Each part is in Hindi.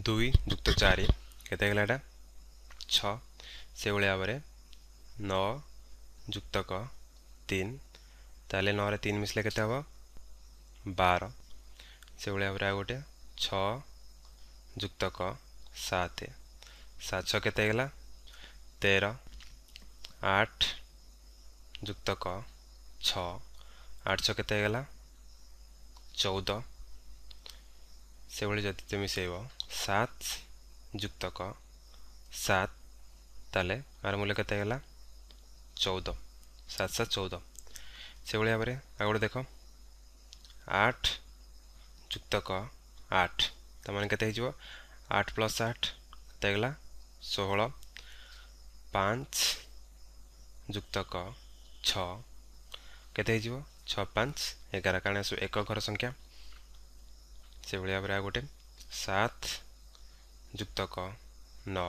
ଦୁଇ ଯୁକ୍ତ ଚାରି କେତେ ହେଇଗଲା ଏଇଟା ଛଅ ସେଭଳି ଭାବରେ ନଅ ଯୁକ୍ତକ ତିନି ତାହେଲେ ନଅରେ ତିନି ମିଶିଲେ କେତେ ହେବ ବାର ସେଭଳି ଭାବରେ ଆଉ ଗୋଟେ ଛଅ ଯୁକ୍ତକ ସାତ ସାତ ଛଅ କେତେ ହେଇଗଲା ତେର ଆଠ ଯୁକ୍ତକ ଛଅ ଆଠ ଛଅ କେତେ ହେଇଗଲା ଚଉଦ से भाई जदि तुम मिसेब सात युक्तक सात ताले आर मूल्य के चौद सात सात चौद से भाव आग देख आठ युक्तक आठ तो मैंने के आठ प्लस आठ कतला षोह पच युक्तक छत छ पाँच एगार कारण एक घर संख्या ସେଭଳି ଭାବରେ ଆଉ ଗୋଟେ ସାତ ଯୁକ୍ତକ ନଅ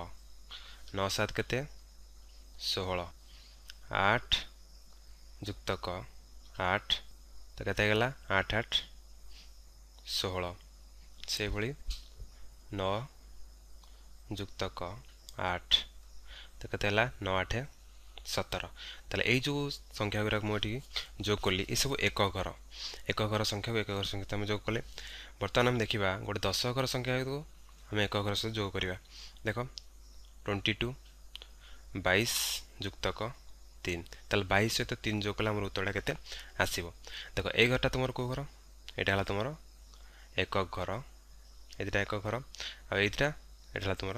ନଅ ସାତ କେତେ ଷୋହଳ ଆଠ ଯୁକ୍ତକ ଆଠ ତ କେତେ ହେଇଗଲା ଆଠ ଆଠ ଷୋହଳ ସେଭଳି ନଅ ଯୁକ୍ତକ ଆଠ ତ କେତେ ହେଲା ନଅ ଆଠ ସତର ତାହେଲେ ଏଇ ଯେଉଁ ସଂଖ୍ୟା ଗୁଡ଼ାକ ମୁଁ ଏଠି ଯୋଗ କଲି ଏସବୁ ଏକ ଘର ଏକ ଘର ସଂଖ୍ୟାକୁ ଏକ ଘର ସଂଖ୍ୟା ଆମେ ଯୋଗ କଲେ ବର୍ତ୍ତମାନ ଆମେ ଦେଖିବା ଗୋଟେ ଦଶ ଘର ସଂଖ୍ୟାକୁ ଆମେ ଏକ ଘର ସହିତ ଯୋଗ କରିବା ଦେଖ ଟ୍ୱେଣ୍ଟି ଟୁ ବାଇଶ ଯୁକ୍ତକ ତିନି ତାହେଲେ ବାଇଶ ସହିତ ତିନି ଯୋଗ କଲେ ଆମର ଉତ୍ତରଟା କେତେ ଆସିବ ଦେଖ ଏଇ ଘରଟା ତୁମର କେଉଁ ଘର ଏଇଟା ହେଲା ତୁମର ଏକ ଘର ଏଇଟା ଏକ ଘର ଆଉ ଏଇଟା ଏଇଟା ହେଲା ତୁମର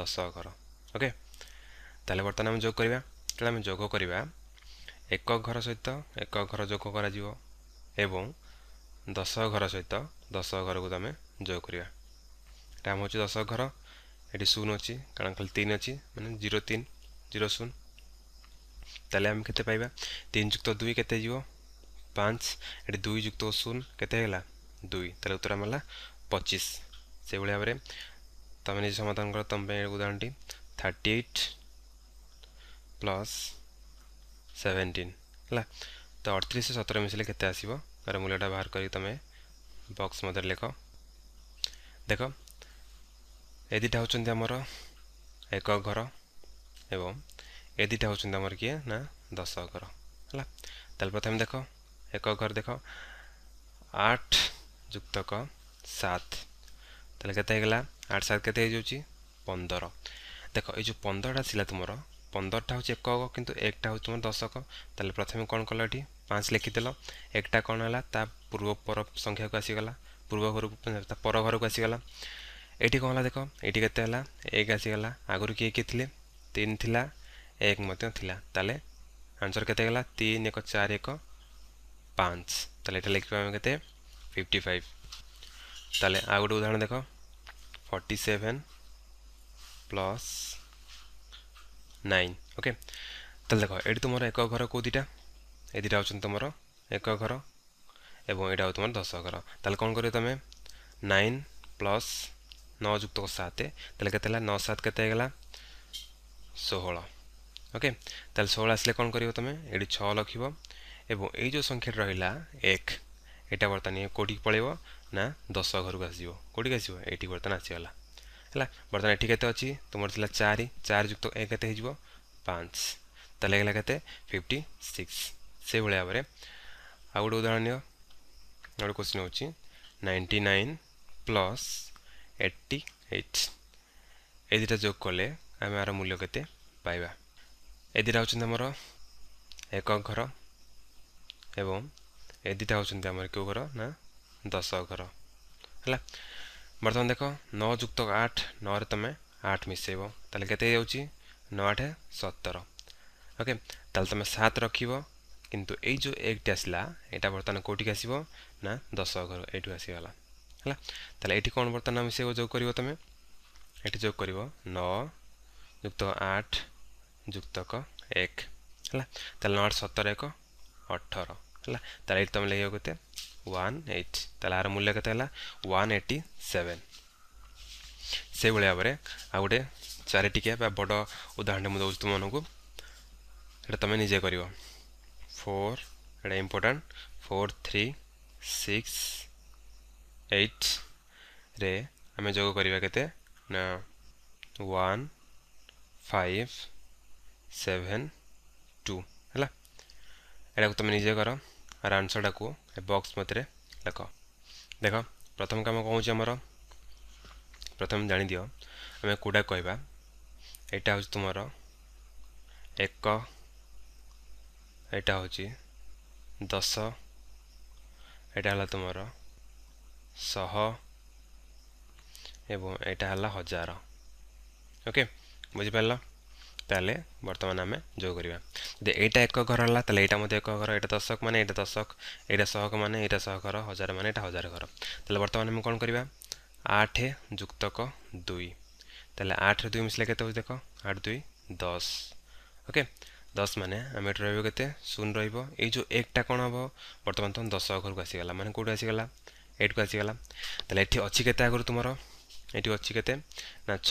ଦଶ ଘର ଓକେ ତାହେଲେ ବର୍ତ୍ତମାନ ଆମେ ଯୋଗ କରିବା ଯେତେବେଳେ ଆମେ ଯୋଗ କରିବା ଏକ ଘର ସହିତ ଏକ ଘର ଯୋଗ କରାଯିବ ଏବଂ ଦଶ ଘର ସହିତ ଦଶ ଘରକୁ ତୁମେ ଯୋଗ କରିବା ଏଇଟା ଆମ ହେଉଛି ଦଶ ଘର ଏଠି ଶୂନ ଅଛି କାରଣ ଖାଲି ତିନି ଅଛି ମାନେ ଜିରୋ ତିନି ଜିରୋ ଶୂନ ତାହେଲେ ଆମେ କେତେ ପାଇବା ତିନି ଯୁକ୍ତ ଦୁଇ କେତେ ଯିବ ପାଞ୍ଚ ଏଠି ଦୁଇ ଯୁକ୍ତ ଶୂନ କେତେ ହେଲା ଦୁଇ ତାହେଲେ ଉତ୍ତର ଆମର ହେଲା ପଚିଶ ସେଭଳି ଭାବରେ ତୁମେ ନିଜେ ସମାଧାନ କର ତୁମ ପାଇଁ ଉଦାହରଣଟି ଥାର୍ଟି ଏଇଟ୍ ପ୍ଲସ୍ ସେଭେଣ୍ଟିନ୍ ହେଲା ତ ଅଠତିରିଶ ସତର ମିଶିଲେ କେତେ ଆସିବ ତା'ର ମୂଲ୍ୟଟା ବାହାର କରିକି ତୁମେ ବକ୍ସ ମଧ୍ୟରେ ଲେଖ ଦେଖ ଏ ଦୁଇଟା ହେଉଛନ୍ତି ଆମର ଏକ ଘର ଏବଂ ଏ ଦୁଇଟା ହେଉଛନ୍ତି ଆମର କିଏ ନା ଦଶ ଘର ହେଲା ତାହେଲେ ପ୍ରଥମେ ଦେଖ ଏକ ଘର ଦେଖ ଆଠ ଯୁକ୍ତକ ସାତ ତାହେଲେ କେତେ ହେଇଗଲା ଆଠ ସାତ କେତେ ହେଇଯାଉଛି ପନ୍ଦର ଦେଖ ଏଇ ଯେଉଁ ପନ୍ଦରଟା ଥିଲା ତୁମର ପନ୍ଦରଟା ହେଉଛି ଏକକ କିନ୍ତୁ ଏକଟା ହେଉଛି ତୁମର ଦଶକ ତାହେଲେ ପ୍ରଥମେ କ'ଣ କଲ ଏଠି ପାଞ୍ଚ ଲେଖିଦେଲ ଏକଟା କ'ଣ ହେଲା ତା ପୂର୍ବପର ସଂଖ୍ୟାକୁ ଆସିଗଲା ପୂର୍ବ ଘରକୁ ତା ପର ଘରକୁ ଆସିଗଲା ଏଇଠି କ'ଣ ହେଲା ଦେଖ ଏଇଠି କେତେ ହେଲା ଏକ ଆସିଗଲା ଆଗରୁ କିଏ କିଏ ଥିଲେ ତିନି ଥିଲା ଏକ ମଧ୍ୟ ଥିଲା ତାହେଲେ ଆନ୍ସର କେତେ ହେଲା ତିନି ଏକ ଚାରି ଏକ ପାଞ୍ଚ ତାହେଲେ ଏଇଟା ଲେଖିବା ଆମେ କେତେ ଫିଫ୍ଟି ଫାଇଭ ତାହେଲେ ଆଉ ଗୋଟେ ଉଦାହରଣ ଦେଖ forty seven plus nine okay তাহলে দেখো এটি তোমার একক ঘর কোদিটা এই দুইটা হচ্ছেন তোমার একক ঘর এবং এটা হচ্ছে তোমার দশ ঘর তাহলে কম করবে তুমি নাইন প্লস ন যুক্ত সাত তাহলে কেতে হল ন সাত কেতে হয়ে ষোহল ওকে তাহলে ষোহল আসলে কম করব তুমি এটি ছ লক্ষব এবং এই যে সংখ্যাটা রহিলা এক এটা বর্তমানে কোটি পড়াইব না দশ ঘরক আসব কোটি আসব এটি বর্তমানে আসিগলা ହେଲା ବର୍ତ୍ତମାନ ଏଠି କେତେ ଅଛି ତୁମର ଥିଲା ଚାରି ଚାରି ଯୁକ୍ତ ଏ କେତେ ହେଇଯିବ ପାଞ୍ଚ ତାହେଲେ ହେଲା କେତେ ଫିଫ୍ଟି ସିକ୍ସ ସେଇଭଳି ଭାବରେ ଆଉ ଗୋଟେ ଉଦାହରଣ ନିଅ ଗୋଟେ କ୍ୱେଶ୍ଚିନ୍ ହେଉଛି ninety nine plus eighty eight ଏଇ ଦୁଇଟା ଯୋଗ କଲେ ଆମେ ଏହାର ମୂଲ୍ୟ କେତେ ପାଇବା ଏ ଦୁଇଟା ହେଉଛନ୍ତି ଆମର ଏକ ଘର ଏବଂ ଏ ଦୁଇଟା ହେଉଛନ୍ତି ଆମର କେଉଁ ଘର ନା ଦଶ ଘର ହେଲା ବର୍ତ୍ତମାନ ଦେଖ ନଅ ଯୁକ୍ତ ଆଠ ନଅରେ ତୁମେ ଆଠ ମିଶାଇବ ତାହେଲେ କେତେ ହେଇଯାଉଛି ନଅ ଆଠ ସତର ଓକେ ତାହେଲେ ତୁମେ ସାତ ରଖିବ କିନ୍ତୁ ଏଇ ଯେଉଁ ଏକଟି ଆସିଲା ଏଇଟା ବର୍ତ୍ତମାନ କେଉଁଠିକି ଆସିବ ନା ଦଶ ଘର ଏଇଠୁ ଆସିଗଲା ହେଲା ତାହେଲେ ଏଇଠି କ'ଣ ବର୍ତ୍ତମାନ ମିଶାଇବ ଯୋଗ କରିବ ତୁମେ ଏଠି ଯୋଗ କରିବ ନଅ ଯୁକ୍ତ ଆଠ ଯୁକ୍ତକ ଏକ ହେଲା ତାହେଲେ ନଅ ଆଠ ସତର ଏକ ଅଠର ହେଲା ତାହେଲେ ଏଇଠି ତୁମେ ଲେଖିବ କେତେ 180 मूल्य कत वन एट्टी सेवेन से भाई भाव आ गए चार चारिटिक बड़ उदाहरण मुझे तुमको ये तुम निजे कर फोर एटा इंपोर्टा फोर थ्री सिक्स एट रे आम जग करवा के वन फाइव सेभेन टू है तुम निजे कर আর আনসরটাকে বক্স মধ্যে লেখ দেখ প্রথম কাম কম হচ্ছে আমার প্রথমে জাঁদিও আমি কোটা কহবা এটা হচ্ছে তোমার এক এটা হচ্ছে দশ এটা হল তোমার শহ এবং এটা হল হাজার ওকে বুঝিপার তাহলে বর্তমানে আমি যোগ করা যদি এইটা এক ঘর হল তাহলে এইটা মধ্যে এক ঘর এটা দশক মানে এটা দশক এইটা শহক মানে এইটা শহ ঘর হাজার মানে এটা হাজার ঘর তাহলে বর্তমানে আমি কোণ করা আঠ যুক্তক দুই তাহলে আঠ দুই মিশলে কেতে হচ্ছে দেখ আট দুই দশ ওকে দশ মানে আমি এটি রহব কেতে শূন্য রহব এই যে একটা কোণ হব বর্তমান তোমার দশ ঘরক আসিগাল মানে কোটি আসিগাল এইটু আসিগাল তাহলে এটি অছি কেতে আগর তোমার এটি অছি কেতে না ছ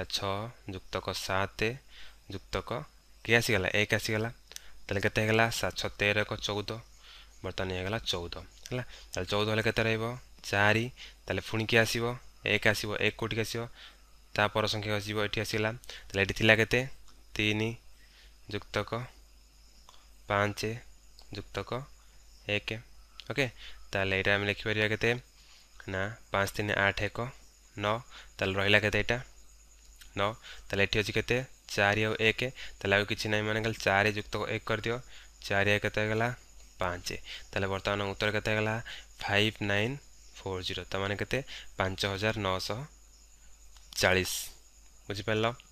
आसा छुक्तक सात युक्तक कि आसीगला एक आसीगला तेत छतेर एक चौदह बर्तमान ये चौदह है चौदह हेल्ला के चार पुणी किए आसव एक आसव एक कौटिक आसपर संख्या आसो ये आसगला केन युक्तक पाँच युक्तक एक ओके ताले यहाँ आम लिखिपर के पाँच तीन आठ एक नौ रहा केटा नौ ताल ये अच्छी के चार आउ एक ताल आगे किसी ना मैंने चार युक्त एक करदि चार के पाँच ताल बर्तमान उत्तर के फाइव नाइन फोर जीरो तो मैंने के पाँच हजार नौश चालीस बुझिपार